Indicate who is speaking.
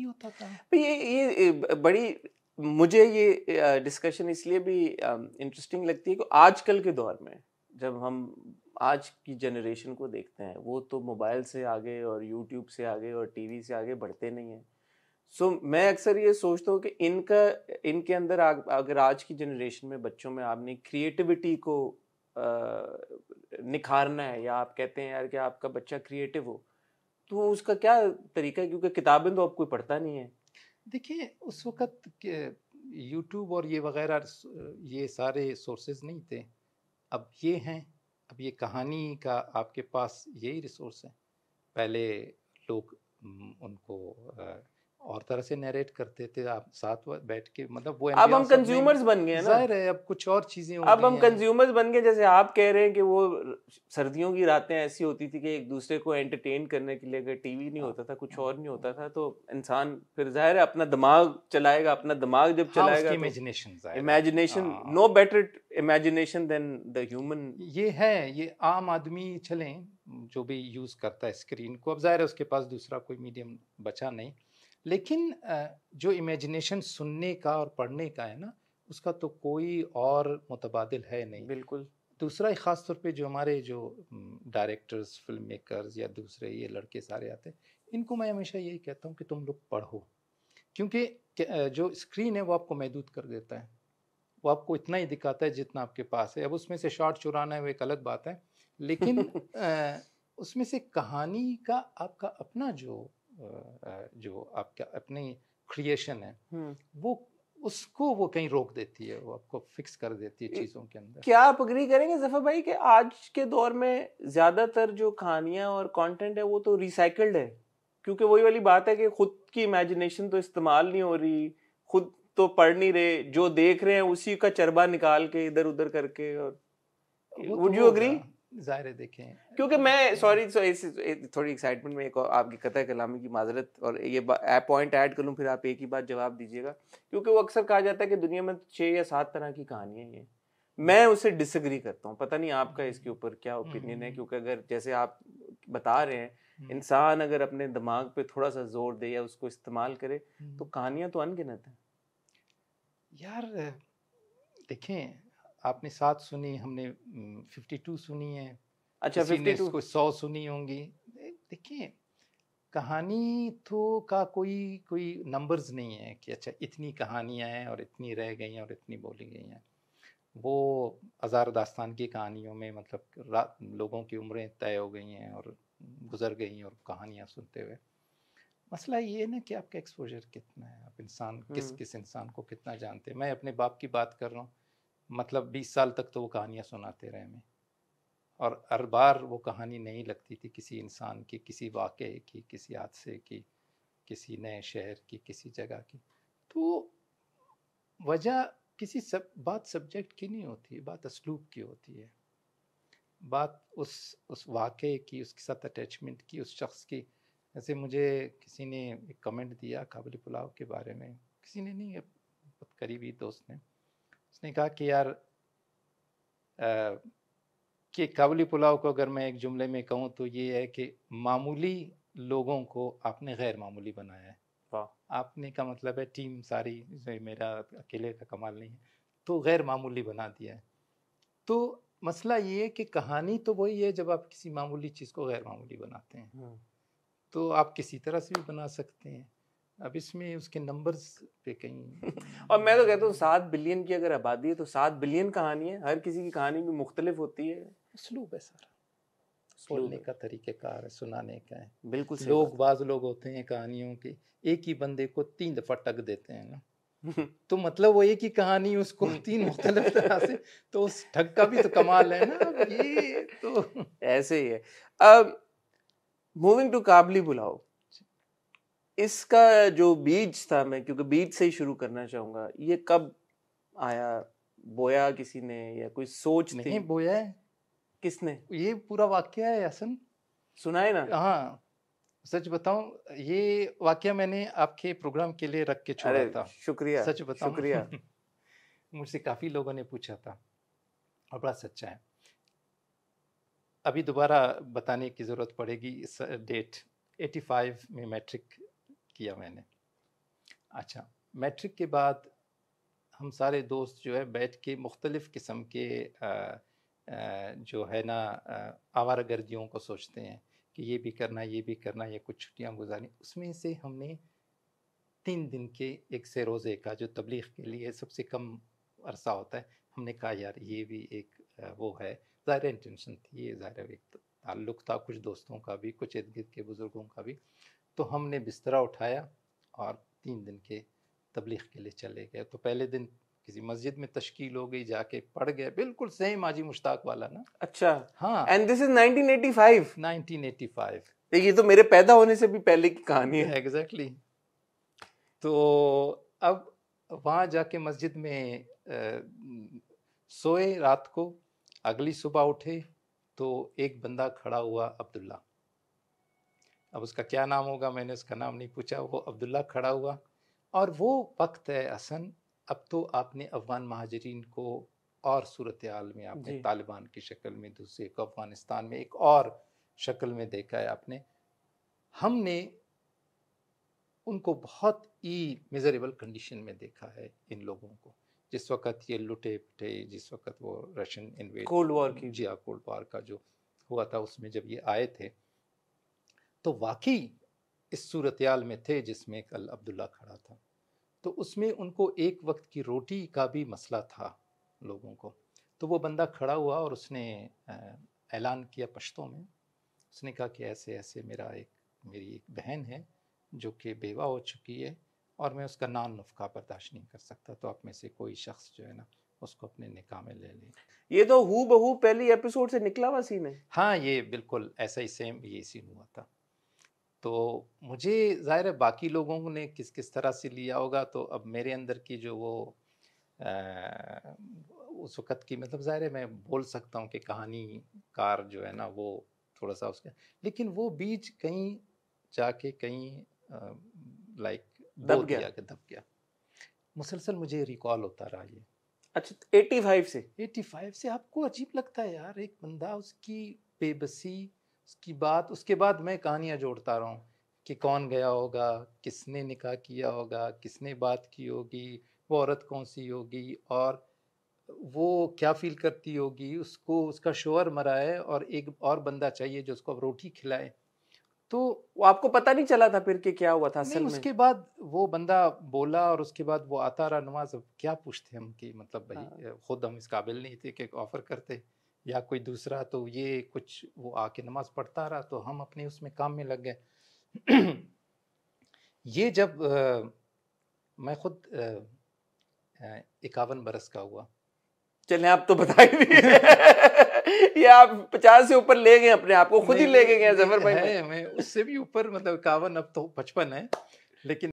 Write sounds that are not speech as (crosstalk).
Speaker 1: होता था
Speaker 2: ये ये बड़ी मुझे ये डिस्कशन इसलिए भी इंटरेस्टिंग लगती है कि आजकल के दौर में जब हम आज की जनरेशन को देखते हैं वो तो मोबाइल से आगे और यूट्यूब से आगे और टीवी से आगे बढ़ते नहीं हैं सो so, मैं अक्सर ये सोचता हूँ कि इनका इनके अंदर आ, अगर आज की जनरेशन में बच्चों में आपने क्रिएटिविटी को आ, निखारना है या आप कहते हैं यार कि आपका बच्चा क्रिएटिव हो तो उसका क्या तरीका है क्योंकि किताबें तो अब कोई पढ़ता नहीं है
Speaker 1: देखिए उस वक्त यूट्यूब और ये वगैरह ये सारे सोर्सेज नहीं थे अब ये हैं अब ये कहानी का आपके पास यही रिसोर्स है पहले लोग उनको और तरह से नरेट करते थे आप साथ बैठ के मतलब वो अब हम कंज्यूमर्स बन गए ना है अब कुछ और चीजें अब हम कंज्यूमर्स
Speaker 2: बन गए जैसे आप कह रहे हैं कि वो सर्दियों की रातें ऐसी होती थी कि एक दूसरे को एंटरटेन करने के लिए अगर टीवी नहीं हाँ। होता था कुछ और नहीं होता था तो इंसान फिर जाहिर है अपना दिमाग चलाएगा अपना दिमाग जब हाँ, चलाएगा imagination imagination no better imagination than the human
Speaker 1: ये है ये आम आदमी चले जो भी यूज करता है स्क्रीन को अब जाहिर है उसके पास दूसरा कोई मीडियम बचा नहीं लेकिन जो इमेजिनेशन सुनने का और पढ़ने का है ना उसका तो कोई और मुतबादल है नहीं बिल्कुल दूसरा ख़ास तौर पे जो हमारे जो डायरेक्टर्स फिल्म मेकर्स या दूसरे ये लड़के सारे आते हैं इनको मैं हमेशा यही कहता हूँ कि तुम लोग पढ़ो क्योंकि जो स्क्रीन है वो आपको महदूद कर देता है वो आपको इतना ही दिखाता है जितना आपके पास है अब उसमें से शॉर्ट चुराना है वो एक अलग बात है लेकिन (laughs) उसमें से कहानी का आपका अपना जो जो आपका अपनी क्रिएशन है हम्म। वो उसको वो कहीं रोक देती है वो आपको फिक्स कर देती है चीज़ों के अंदर
Speaker 2: क्या आप अग्री करेंगे जफर भाई कि आज के दौर में ज़्यादातर जो कहानियां और कंटेंट है वो तो रिसाइकल्ड है क्योंकि वही वाली बात है कि खुद की इमेजिनेशन तो इस्तेमाल नहीं हो रही खुद तो पढ़ नहीं रहे जो देख रहे हैं उसी का चरबा निकाल के इधर उधर करके और वुड यू अग्री
Speaker 1: ज़ाहिर है देखें
Speaker 2: क्योंकि मैं सॉरी सो थोड़ी एक्साइटमेंट में एक आपकी कथा कलामी की माजरत और ये पॉइंट ऐड कर लूँ फिर आप एक ही बात जवाब दीजिएगा क्योंकि वो अक्सर कहा जाता है कि दुनिया में छः या सात तरह की कहानियाँ हैं मैं उससे डिसग्री करता हूँ पता नहीं आपका इसके ऊपर क्या ओपिनियन है हम्म। क्योंकि अगर जैसे आप बता रहे हैं हम्म। इंसान अगर अपने दिमाग पे थोड़ा सा जोर दे या उसको इस्तेमाल करे तो हम्म। कहानियाँ तो अनगिनत हैं यार देखें
Speaker 1: आपने सात सुनी हमने फिफ्टी टू सुनी है अच्छा फिफ्टी टू सौ सुनी होंगी देखिए कहानी तो का कोई कोई नंबर्स नहीं है कि अच्छा इतनी कहानियाँ हैं और इतनी रह गई हैं और इतनी बोली गई हैं वो हज़ार दास्तान की कहानियों में मतलब लोगों की उम्रें तय हो गई हैं और गुजर गई हैं और कहानियाँ सुनते हुए मसला ये है ना कि आपका एक्सपोजर कितना है आप इंसान किस किस इंसान को कितना जानते हैं मैं अपने बाप की बात कर रहा हूँ मतलब बीस साल तक तो वो कहानियाँ सुनाते रहे मैं और हर बार वो कहानी नहीं लगती थी किसी इंसान की किसी वाक़े की किसी हादसे की किसी नए शहर की किसी जगह की तो वजह किसी सब बात सब्जेक्ट की नहीं होती बात असलूब की होती है बात उस उस वाक़े की उसके साथ अटैचमेंट की उस शख्स की जैसे मुझे किसी ने एक कमेंट दिया काबुल पुलाव के बारे में किसी ने नहीं बहुत करीबी दोस्त ने उसने कहा कि यार आ, कि काबुली पुलाव को अगर मैं एक जुमले में कहूँ तो ये है कि मामूली लोगों को आपने गैर मामूली बनाया है आपने का मतलब है टीम सारी मेरा अकेले का कमाल नहीं है तो गैर मामूली बना दिया है तो मसला ये है कि कहानी तो वही है जब आप किसी मामूली चीज़ को गैर मामूली बनाते हैं हम्म। तो आप किसी तरह से भी बना सकते हैं अब इसमें उसके नंबर्स
Speaker 2: पे कहीं (laughs) और मैं तो कहता हूँ सात बिलियन की अगर आबादी है तो सात बिलियन कहानी है हर किसी की कहानी भी मुख्तलिफ होती है स्लूब है सर बोलने
Speaker 1: का तरीक़ेकार है सुनाने का है बिल्कुल लोग बाज लोग होते हैं कहानियों के एक ही बंदे को तीन दफ़ा टक देते हैं ना (laughs) तो मतलब वो एक ही कहानी उसको (laughs) तीन मुख्तलिफ तरह से
Speaker 2: तो उस ठग का भी तो कमाल है ना ये तो ऐसे ही है अब मूविंग टू काबली बुलाओ इसका जो बीज था मैं क्योंकि बीज से ही शुरू करना चाहूंगा ये कब आया बोया किसी ने या कोई सोच नहीं थी?
Speaker 1: बोया है किसने ये पूरा वाक्य है यासन सुना है ना हाँ सच बताऊं ये वाक्य मैंने आपके प्रोग्राम के लिए रख के छोड़ा था शुक्रिया सच बताऊं शुक्रिया (laughs) मुझसे काफ़ी लोगों ने पूछा था और बड़ा सच्चा है अभी दोबारा बताने की ज़रूरत पड़ेगी इस डेट 85 में मैट्रिक किया मैंने अच्छा मैट्रिक के बाद हम सारे दोस्त जो है बैठ के मुख्तलिफ़ किस्म के आ, आ, जो है ना आवारा गर्दियों को सोचते हैं कि ये भी करना ये भी करना या कुछ छुट्टियाँ गुजारनी उसमें से हमने तीन दिन के एक से रोज़े का जो तबलीग के लिए सबसे कम अरसा होता है हमने कहा यार ये भी एक वो है ज़ाहिर इंटेंशन थी ये ज़ाहिर एक ताल्लुक़ था कुछ दोस्तों का भी कुछ इर्द गिर्द के बुज़ुर्गों का भी तो हमने बिस्तरा उठाया और तीन दिन के तबलीग के लिए चले गए तो पहले दिन किसी मस्जिद में तश्कील हो गई जाके पढ़ गए बिल्कुल सेम आजी मुश्ताक वाला ना अच्छा
Speaker 2: हाँ एंड दिस इज 1985
Speaker 1: 1985 ये तो मेरे पैदा होने से भी पहले की कहानी है एग्जैक्टली तो अब वहाँ जाके मस्जिद में आ, सोए रात को अगली सुबह उठे तो एक बंदा खड़ा हुआ अब्दुल्ला अब उसका क्या नाम होगा मैंने उसका नाम नहीं पूछा वो अब्दुल्ला खड़ा हुआ और वो वक्त है हसन अब तो आपने अफगान महाजरीन को और सूरत हाल में आपने तालिबान की शक्ल में दूसरे को अफगानिस्तान में एक और शक्ल में देखा है आपने हमने उनको बहुत ही मेजरेबल कंडीशन में देखा है इन लोगों को जिस वक्त ये लुटे पिटे जिस वक्त वो रशियन इन्वेड कोल्ड वॉर की जी कोल्ड हाँ, वॉर का जो हुआ था उसमें जब ये आए थे तो वाकई इस सूरतयाल में थे जिसमें कल अब्दुल्ला खड़ा था तो उसमें उनको एक वक्त की रोटी का भी मसला था लोगों को तो वो बंदा खड़ा हुआ और उसने ऐलान किया पश्तों में उसने कहा कि ऐसे ऐसे मेरा एक मेरी एक बहन है जो कि बेवा हो चुकी है और मैं उसका नान नुफ्का बर्दाश्त नहीं कर सकता तो आप में से कोई शख्स जो है ना उसको अपने निकाह में ले लें
Speaker 2: ये तो हु बहू पहली एपिसोड से निकला हुआ सीन है हाँ ये बिल्कुल
Speaker 1: ऐसा ही सेम ये सीन हुआ था तो मुझे ज़ाहिर है बाकी लोगों ने किस किस तरह से लिया होगा तो अब मेरे अंदर की जो वो आ, उस वक़्त की मतलब ज़ाहिर है मैं बोल सकता हूँ कि कहानी कार जो है ना वो थोड़ा सा उसका लेकिन वो बीज कहीं जाके कहीं लाइक दब गया के दब गया मुसलसल मुझे रिकॉल होता रहा ये अच्छा 85 तो फाइव से 85 फाइव से आपको अजीब लगता है यार एक बंदा उसकी बेबसी उसकी बात उसके बाद मैं कहानियाँ जोड़ता रहा हूँ कि कौन गया होगा किसने निकाह किया होगा किसने बात की होगी वो औरत कौन सी होगी और वो क्या फील करती होगी उसको उसका शोहर मरा है और एक और बंदा चाहिए जो उसको रोटी खिलाए तो वो आपको पता नहीं चला था फिर कि क्या हुआ था नहीं, उसके में? बाद वो बंदा बोला और उसके बाद वो आता रहा नमाज क्या पूछते हम कि मतलब भाई हाँ। खुद हम इस काबिल नहीं थे कि ऑफर करते या कोई दूसरा तो ये कुछ वो आके नमाज पढ़ता रहा तो हम अपने उसमें काम में लग गए (clears throat) ये जब आ, मैं खुद इक्यावन बरस का हुआ
Speaker 2: चले आप तो बता ही (laughs) ये आप पचास से ऊपर ले गए अपने आप को खुद ही ले गए जफर भाई मैं उससे भी ऊपर मतलब इक्यावन अब तो पचपन है लेकिन